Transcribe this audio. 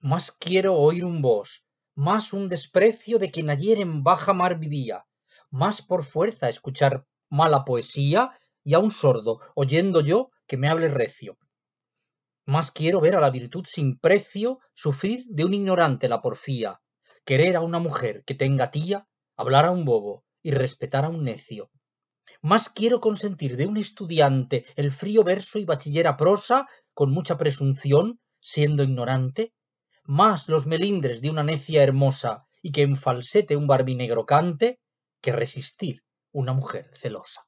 más quiero oír un voz, más un desprecio de quien ayer en baja mar vivía, más por fuerza escuchar mala poesía y a un sordo, oyendo yo, que me hable recio. Más quiero ver a la virtud sin precio sufrir de un ignorante la porfía, querer a una mujer que tenga tía, hablar a un bobo y respetar a un necio. Más quiero consentir de un estudiante el frío verso y bachillera prosa, con mucha presunción, siendo ignorante, más los melindres de una necia hermosa y que en falsete un barbinegro cante que resistir una mujer celosa.